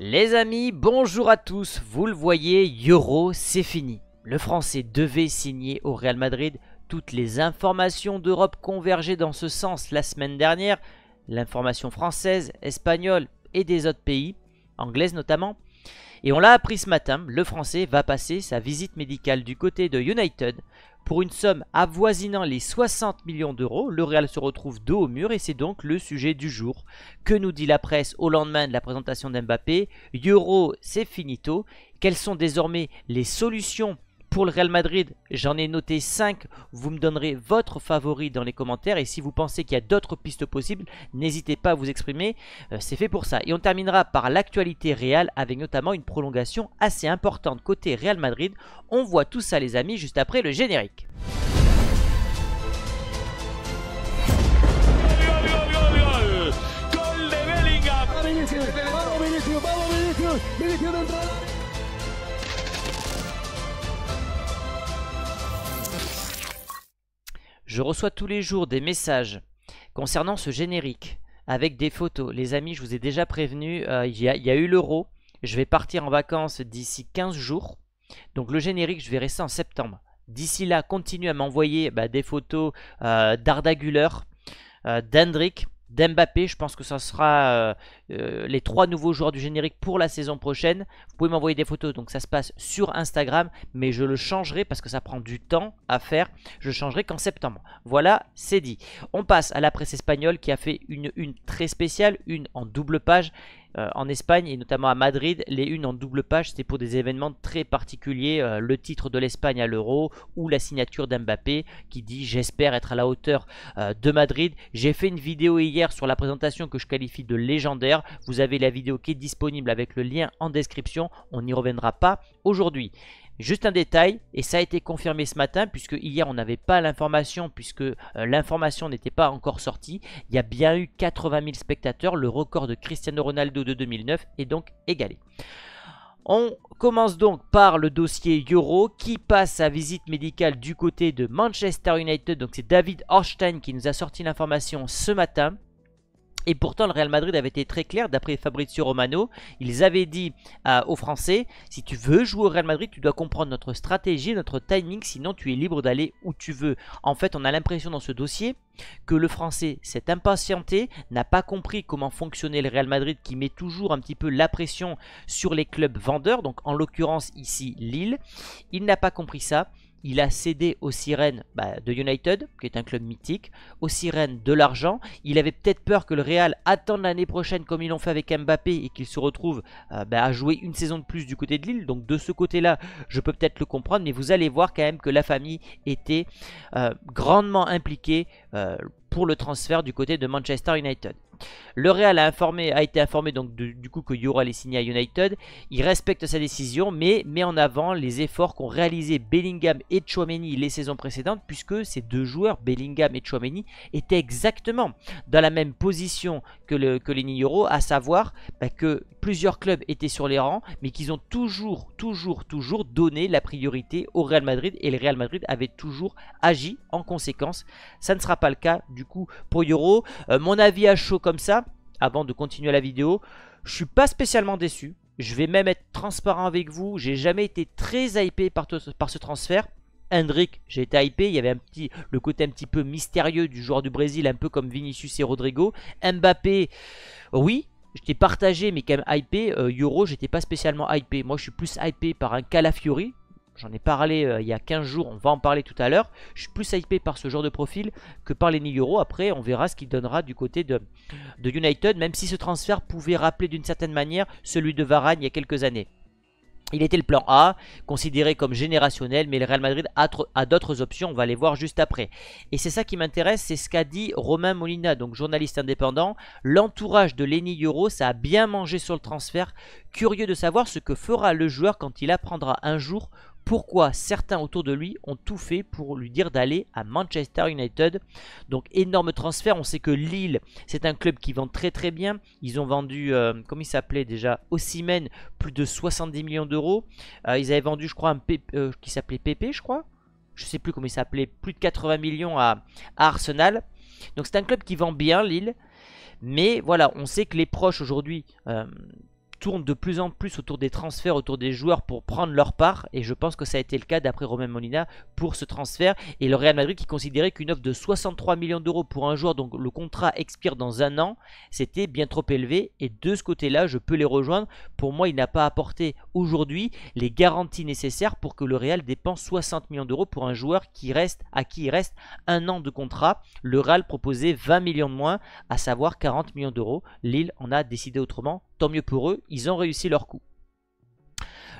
Les amis, bonjour à tous, vous le voyez, Euro, c'est fini. Le Français devait signer au Real Madrid, toutes les informations d'Europe convergeaient dans ce sens la semaine dernière, l'information française, espagnole et des autres pays, anglaise notamment, et on l'a appris ce matin, le Français va passer sa visite médicale du côté de United pour une somme avoisinant les 60 millions d'euros, le Real se retrouve dos au mur et c'est donc le sujet du jour. Que nous dit la presse au lendemain de la présentation d'Mbappé Euro, c'est finito. Quelles sont désormais les solutions pour le Real Madrid, j'en ai noté 5. Vous me donnerez votre favori dans les commentaires. Et si vous pensez qu'il y a d'autres pistes possibles, n'hésitez pas à vous exprimer. Euh, c'est fait pour ça. Et on terminera par l'actualité Real avec notamment une prolongation assez importante côté Real Madrid. On voit tout ça les amis juste après le générique. Je reçois tous les jours des messages concernant ce générique avec des photos. Les amis, je vous ai déjà prévenu, euh, il y, a eu l'euro. Je vais partir en vacances d'ici 15 jours. Donc le générique, je verrai ça en septembre. D'ici là, continuez à m'envoyer bah, des photos euh, d'Ardaguler, euh, d'Mbappé. Je pense que ça sera euh, euh, les trois nouveaux joueurs du générique pour la saison prochaine. Vous pouvez m'envoyer des photos, donc ça se passe sur Instagram, mais je le changerai parce que ça prend du temps à faire. Je changerai qu'en septembre. Voilà, c'est dit. On passe à la presse espagnole qui a fait une, une très spéciale, une en double page euh, en Espagne et notamment à Madrid, les unes en double page, c'est pour des événements très particuliers, euh, le titre de l'Espagne à l'Euro ou la signature d'Mbappé qui dit j'espère être à la hauteur euh, de Madrid. J'ai fait une vidéo hier sur la présentation que je qualifie de légendaire. Vous avez la vidéo qui est disponible avec le lien en description. On n'y reviendra pas aujourd'hui. Juste un détail, et ça a été confirmé ce matin, puisque hier on n'avait pas l'information, puisque euh, l'information n'était pas encore sortie, il y a bien eu 80 000 spectateurs, le record de Cristiano Ronaldo de 2009 est donc égalé. On commence donc par le dossier Euro qui passe sa visite médicale du côté de Manchester United. Donc c'est David Horstein qui nous a sorti l'information ce matin. Et pourtant, le Real Madrid avait été très clair, d'après Fabrizio Romano, ils avaient dit euh, aux Français, si tu veux jouer au Real Madrid, tu dois comprendre notre stratégie, notre timing, sinon tu es libre d'aller où tu veux. En fait, on a l'impression dans ce dossier que le Français s'est impatienté, n'a pas compris comment fonctionnait le Real Madrid, qui met toujours un petit peu la pression sur les clubs vendeurs, donc en l'occurrence ici Lille. Il n'a pas compris ça, il a cédé aux sirènes bah, de United, qui est un club mythique, aux sirènes de l'argent. Il avait peut-être peur que le Real attende l'année prochaine, comme ils l'ont fait avec Mbappé, et qu'il se retrouve euh, bah, à jouer une saison de plus du côté de Lille. Donc de ce côté-là, je peux peut-être le comprendre, mais vous allez voir quand même que la famille était euh, grandement impliquée euh, pour le transfert du côté de Manchester United. Le Real a, été informé donc du coup que Yoro allait signer à United. Il respecte sa décision mais met en avant les efforts qu'ont réalisés Bellingham et Chouameni les saisons précédentes puisque ces deux joueurs, Bellingham et Chouameni, étaient exactement dans la même position que, le, que à savoir bah, que plusieurs clubs étaient sur les rangs mais qu'ils ont toujours, toujours, toujours donné la priorité au Real Madrid et le Real Madrid avait toujours agi en conséquence. Ça ne sera pas le cas du coup pour Yoro. Euh, mon avis a choqué comme ça, avant de continuer la vidéo, je suis pas spécialement déçu. Je vais même être transparent avec vous. J'ai jamais été très hypé par, ce transfert. Hendrick, j'ai été hypé, il y avait un petit, le côté un petit peu mystérieux du joueur du Brésil, un peu comme Vinicius et Rodrigo. Mbappé, oui, j'étais partagé mais quand même hypé. Yoro, euh, Euro, j'étais pas spécialement hypé. Moi, je suis plus hypé par un Calafiori, j'en ai parlé euh, il y a 15 jours, on va en parler tout à l'heure. Je suis plus hypé par ce genre de profil que par les Après, on verra ce qu'il donnera du côté de, de United, même si ce transfert pouvait rappeler d'une certaine manière celui de Varane il y a quelques années. Il était le plan A, considéré comme générationnel, mais le Real Madrid a, a d'autres options, on va les voir juste après. Et c'est ça qui m'intéresse, c'est ce qu'a dit Romain Molina, donc journaliste indépendant. L'entourage de Lenny Euro, ça a bien mangé sur le transfert. Curieux de savoir ce que fera le joueur quand il apprendra un jour pourquoi certains autour de lui ont tout fait pour lui dire d'aller à Manchester United. Donc énorme transfert, on sait que Lille, c'est un club qui vend très très bien. Ils ont vendu, euh, comme il s'appelait déjà, Ossimène, plus de 70 millions d'euros. Euh, ils avaient vendu, je crois, un PP euh, qui s'appelait PP, je crois. Je sais plus comment il s'appelait, plus de 80 millions à Arsenal. Donc c'est un club qui vend bien Lille. Mais voilà, on sait que les proches aujourd'hui tourne de plus en plus autour des transferts, autour des joueurs pour prendre leur part. Et je pense que ça a été le cas d'après Romain Molina pour ce transfert. Et le Real Madrid qui considérait qu'une offre de 63 millions d'euros pour un joueur donc le contrat expire dans un an, c'était bien trop élevé. Et de ce côté-là, je peux les rejoindre. Pour moi, il n'a pas apporté aujourd'hui les garanties nécessaires pour que le Real dépense 60 millions d'euros pour un joueur qui reste, à qui il reste un an de contrat. Le Real proposait 20 millions de moins, à savoir 40 millions d'euros. Lille en a décidé autrement. Tant mieux pour eux ils ont réussi leur coup.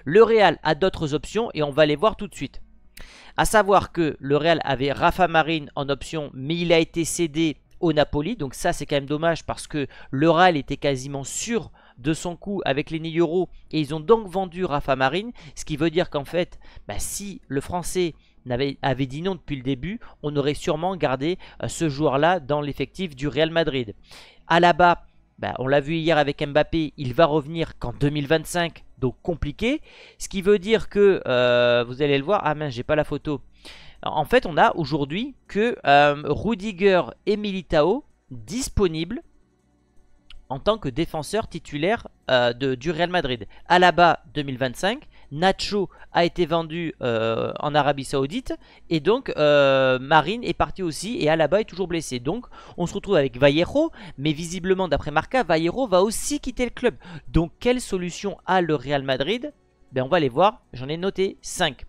Le Real a d'autres options et on va les voir tout de suite. A savoir que le Real avait Rafa Marine en option, mais il a été cédé au Napoli. Donc ça, c'est quand même dommage parce que le Real était quasiment sûr de son coup avec les euros et ils ont donc vendu Rafa Marine. Ce qui veut dire qu'en fait, bah, si le Français avait, avait, dit non depuis le début, on aurait sûrement gardé euh, ce joueur-là dans l'effectif du Real Madrid. la bas bah, on l'a vu hier avec Mbappé, il va revenir qu'en 2025, donc compliqué. Ce qui veut dire que, euh, vous allez le voir, ah mince, j'ai pas la photo. En fait, on a aujourd'hui que euh, Rudiger et Militao disponibles en tant que défenseur titulaire euh, de, du Real Madrid. la bas 2025, Nacho a été vendu euh, en Arabie Saoudite et donc euh, Marine est parti aussi et Alaba est toujours blessé. Donc on se retrouve avec Vallejo, mais visiblement d'après Marca, Vallejo va aussi quitter le club. Donc quelle solution a le Real Madrid ben, On va les voir, j'en ai noté 5.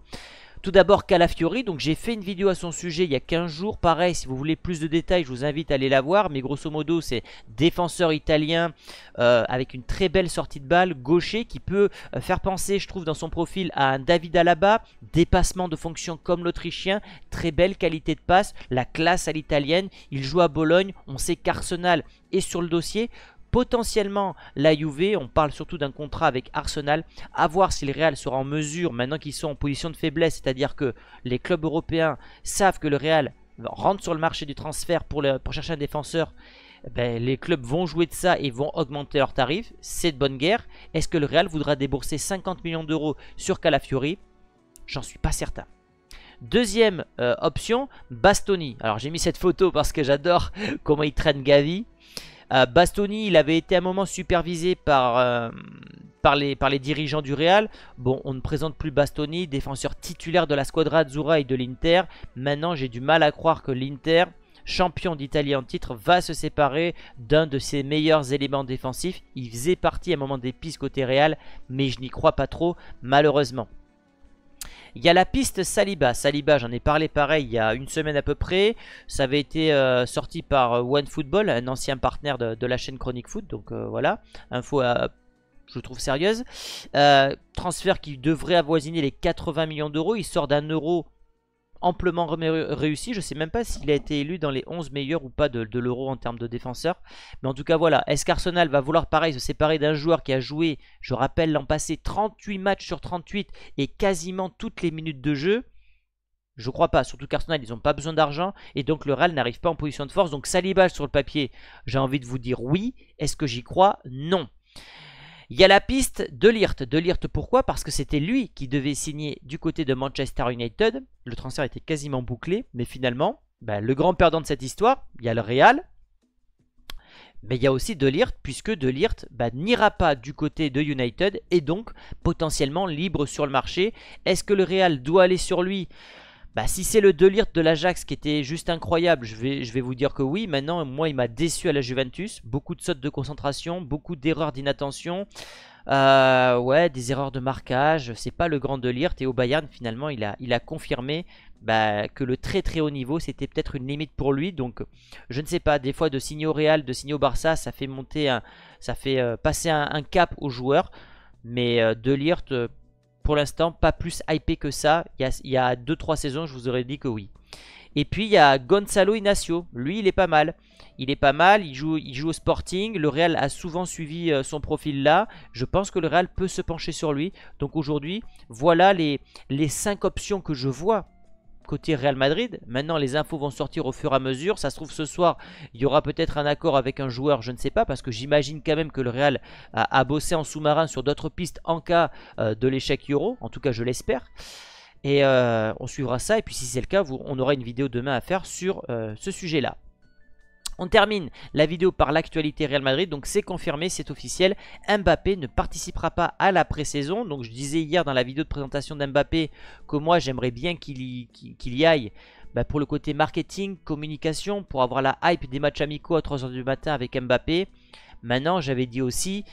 Tout d'abord Calafiori, donc j'ai fait une vidéo à son sujet il y a 15 jours, pareil si vous voulez plus de détails je vous invite à aller la voir, mais grosso modo c'est défenseur italien euh, avec une très belle sortie de balle, gaucher qui peut euh, faire penser je trouve dans son profil à un David Alaba, dépassement de fonction comme l'Autrichien, très belle qualité de passe, la classe à l'italienne, il joue à Bologne, on sait qu'Arsenal est sur le dossier, potentiellement la Juve. On parle surtout d'un contrat avec Arsenal. À voir si le Real sera en mesure, maintenant qu'ils sont en position de faiblesse, c'est-à-dire que les clubs européens savent que le Real rentre sur le marché du transfert pour, chercher un défenseur. Ben, les clubs vont jouer de ça et vont augmenter leurs tarifs. C'est de bonne guerre. Est-ce que le Real voudra débourser 50 millions d'euros sur Calafiori J'en suis pas certain. Deuxième euh, option, Bastoni. Alors j'ai mis cette photo parce que j'adore comment il traîne Gavi. Euh, Bastoni, il avait été à un moment supervisé par, euh, par, les, par les dirigeants du Real. Bon, on ne présente plus Bastoni, défenseur titulaire de la Squadra Azzurra et de l'Inter. Maintenant, j'ai du mal à croire que l'Inter, champion d'Italie en titre, va se séparer d'un de ses meilleurs éléments défensifs. Il faisait partie à un moment des pistes côté Real, mais je n'y crois pas trop, malheureusement. Il y a la piste Saliba. Saliba, j'en ai parlé pareil il y a une semaine à peu près. Ça avait été euh, sorti par euh, OneFootball, un ancien partenaire de, la chaîne Chronique Foot. Donc euh, voilà, info je trouve sérieuse. transfert qui devrait avoisiner les 80 millions d'euros. Il sort d'un euro amplement réussi. Je ne sais même pas s'il a été élu dans les 11 meilleurs ou pas de, l'Euro en termes de défenseur, Mais en tout cas, voilà. Est-ce qu'Arsenal va vouloir, pareil, se séparer d'un joueur qui a joué, je rappelle, l'an passé 38 matchs sur 38 et quasiment toutes les minutes de jeu je crois pas, surtout qu'Arsenal, ils n'ont pas besoin d'argent et donc le Real n'arrive pas en position de force. Donc Saliba sur le papier, j'ai envie de vous dire oui. Est-ce que j'y crois Non. Il y a la piste de Lirt. De Lirt pourquoi Parce que c'était lui qui devait signer du côté de Manchester United. Le transfert était quasiment bouclé, mais finalement, ben, le grand perdant de cette histoire, il y a le Real. Mais il y a aussi De Lirt, puisque De Lirt ben, n'ira pas du côté de United et donc potentiellement libre sur le marché. Est-ce que le Real doit aller sur lui bah, si c'est le Delirte de l'Ajax qui était juste incroyable, je vais, vous dire que oui. Maintenant, moi, il m'a déçu à la Juventus. Beaucoup de sautes de concentration, beaucoup d'erreurs d'inattention. Euh, ouais, des erreurs de marquage. C'est pas le grand Delirte. Et au Bayern, finalement, il a, confirmé bah, que le très très haut niveau, c'était peut-être une limite pour lui. Donc, je ne sais pas. Des fois, de signer au Real, de signer au Barça, ça fait monter, ça fait euh, passer un, cap au joueur. Mais euh, Delirte pour l'instant pas plus hypé que ça. Il y a 2-3 saisons, je vous aurais dit que oui. Et puis il y a Gonzalo Inacio, lui il est pas mal. Il est pas mal, il joue, il joue au Sporting, le Real a souvent suivi euh, son profil là, je pense que le Real peut se pencher sur lui. Donc aujourd'hui, voilà les, les 5 options que je vois côté Real Madrid. Maintenant, les infos vont sortir au fur et à mesure. Ça se trouve, ce soir, il y aura peut-être un accord avec un joueur, je ne sais pas, parce que j'imagine quand même que le Real a, bossé en sous-marin sur d'autres pistes en cas euh, de l'échec Euro. En tout cas, je l'espère. Et euh, on suivra ça. Et puis, si c'est le cas, on aura une vidéo demain à faire sur euh, ce sujet-là. On termine la vidéo par l'actualité Real Madrid. Donc c'est confirmé, c'est officiel. Mbappé ne participera pas à la pré-saison. Donc je disais hier dans la vidéo de présentation d'Mbappé que moi j'aimerais bien qu'il y, aille. Bah, pour le côté marketing, communication, pour avoir la hype des matchs amicaux à 3h du matin avec Mbappé. Maintenant, j'avais dit aussi,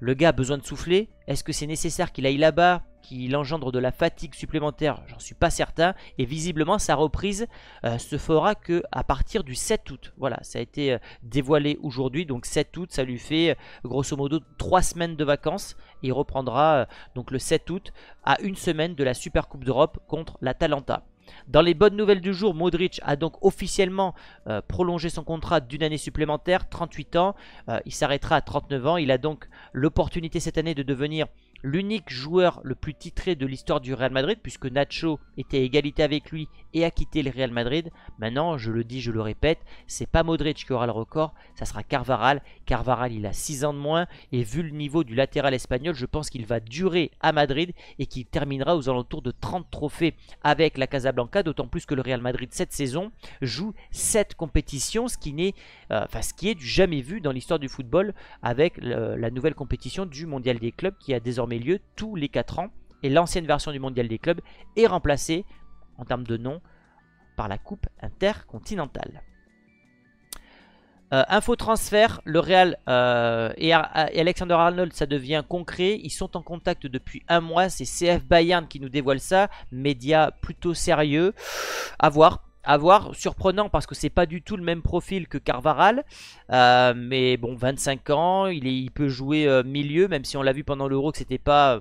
le gars a besoin de souffler. Est-ce que c'est nécessaire qu'il aille là-bas qu'il engendre de la fatigue supplémentaire, j'en suis pas certain. Et visiblement, sa reprise euh, se fera que à partir du 7 août. Voilà, ça a été euh, dévoilé aujourd'hui. Donc 7 août, ça lui fait euh, grosso modo 3 semaines de vacances. il reprendra donc le 7 août à une semaine de la Super Coupe d'Europe contre l'Atalanta. Dans les bonnes nouvelles du jour, Modric a donc officiellement euh, prolongé son contrat d'une année supplémentaire, 38 ans. Euh, il s'arrêtera à 39 ans. Il a donc l'opportunité cette année de devenir l'unique joueur le plus titré de l'histoire du Real Madrid, puisque Nacho était à égalité avec lui et a quitté le Real Madrid. Maintenant, je le dis, je le répète, c'est pas Modric qui aura le record, ça sera Carvaral. Carvaral, il a 6 ans de moins, et vu le niveau du latéral espagnol, je pense qu'il va durer à Madrid et qu'il terminera aux alentours de 30 trophées avec la Casablanca, d'autant plus que le Real Madrid cette saison joue 7 compétitions, ce qui, n'est, euh, enfin, ce qui est du jamais vu dans l'histoire du football avec la nouvelle compétition du Mondial des clubs qui a désormais tous les quatre ans et l'ancienne version du mondial des clubs est remplacée, en termes de nom, par la Coupe intercontinentale. Euh, info transfert, le Real euh, et, Alexander Arnold, ça devient concret. Ils sont en contact depuis un mois. C'est CF Bayern qui nous dévoile ça. Média plutôt sérieux. À voir à voir, surprenant parce que c'est pas du tout le même profil que Carvaral, euh, mais bon, 25 ans, il, il peut jouer euh, milieu, même si on l'a vu pendant l'Euro que c'était pas euh,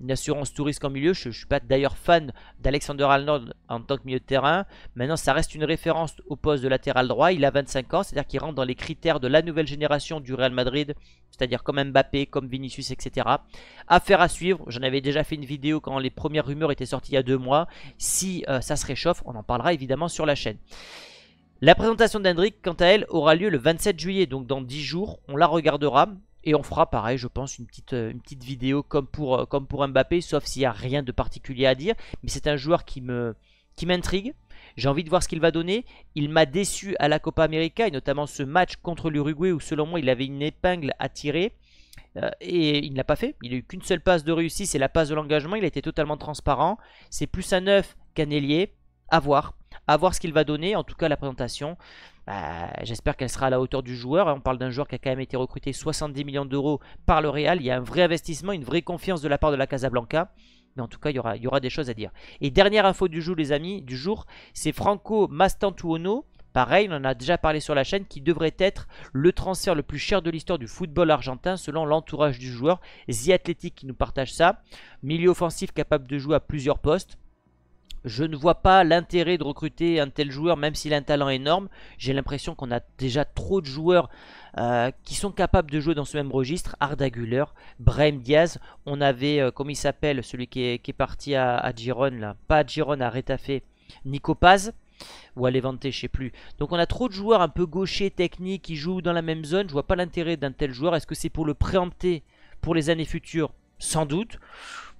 une assurance touriste en milieu. Je ne suis pas d'ailleurs fan d'Alexander Arnold en tant que milieu de terrain. Maintenant, ça reste une référence au poste de latéral droit. Il a 25 ans, c'est-à-dire qu'il rentre dans les critères de la nouvelle génération du Real Madrid, c'est-à-dire comme Mbappé, comme Vinicius, etc. Affaire à suivre. J'en avais déjà fait une vidéo quand les premières rumeurs étaient sorties il y a deux mois. Si euh, ça se réchauffe, on en parlera évidemment sur la chaîne. La présentation d'Hendrik, quant à elle, aura lieu le 27 juillet, donc dans 10 jours. On la regardera. Et on fera pareil, je pense, une petite, euh, une petite vidéo comme pour, euh, comme pour Mbappé, sauf s'il n'y a rien de particulier à dire. Mais c'est un joueur qui qui m'intrigue. J'ai envie de voir ce qu'il va donner. Il m'a déçu à la Copa América, et notamment ce match contre l'Uruguay, où selon moi, il avait une épingle à tirer euh, et il ne l'a pas fait. Il n'a eu qu'une seule passe de réussite, c'est la passe de l'engagement. Il a été totalement transparent. C'est plus un neuf qu'un ailier. À voir. À voir ce qu'il va donner. En tout cas, la présentation bah, j'espère qu'elle sera à la hauteur du joueur. On parle d'un joueur qui a quand même été recruté 70 millions d'euros par le Real. Il y a un vrai investissement, une vraie confiance de la part de la Casablanca. Mais en tout cas, il y aura, il y aura des choses à dire. Et dernière info du jour, les amis, du jour, c'est Franco Mastantuono. Pareil, on en a déjà parlé sur la chaîne, qui devrait être le transfert le plus cher de l'histoire du football argentin selon l'entourage du joueur. The Athletic qui nous partage ça. Milieu offensif capable de jouer à plusieurs postes. Je ne vois pas l'intérêt de recruter un tel joueur, même s'il a un talent énorme. J'ai l'impression qu'on a déjà trop de joueurs euh, qui sont capables de jouer dans ce même registre. Arda Güler, Brahim Diaz, on avait, euh, comment il s'appelle, celui qui est, parti à, Giron, là. pas à Giron, à Retafe, Nico Paz ou à Levante, je sais plus. Donc on a trop de joueurs un peu gauchers, techniques, qui jouent dans la même zone. Je vois pas l'intérêt d'un tel joueur. Est-ce que c'est pour le préempter pour les années futures sans doute.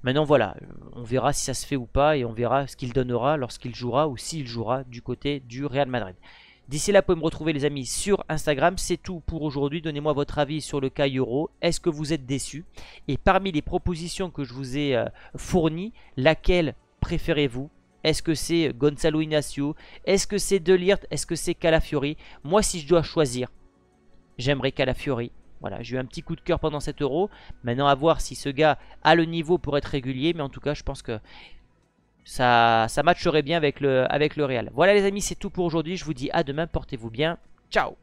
Maintenant voilà, on verra si ça se fait ou pas et on verra ce qu'il donnera lorsqu'il jouera ou s'il jouera du côté du Real Madrid. D'ici là, vous pouvez me retrouver les amis sur Instagram. C'est tout pour aujourd'hui. Donnez-moi votre avis sur le cas Euro. Est-ce que vous êtes déçu Et parmi les propositions que je vous ai euh, fournies, laquelle préférez-vous est-ce que c'est Gonzalo Ignacio Est-ce que c'est Delirte Est-ce que c'est Calafiori Moi, si je dois choisir, j'aimerais Calafiori voilà, j'ai eu un petit coup de cœur pendant 7 euros. Maintenant, à voir si ce gars a le niveau pour être régulier. Mais en tout cas, je pense que ça, ça matcherait bien avec le, avec le Real. Voilà les amis, c'est tout pour aujourd'hui. Je vous dis à demain. Portez-vous bien. Ciao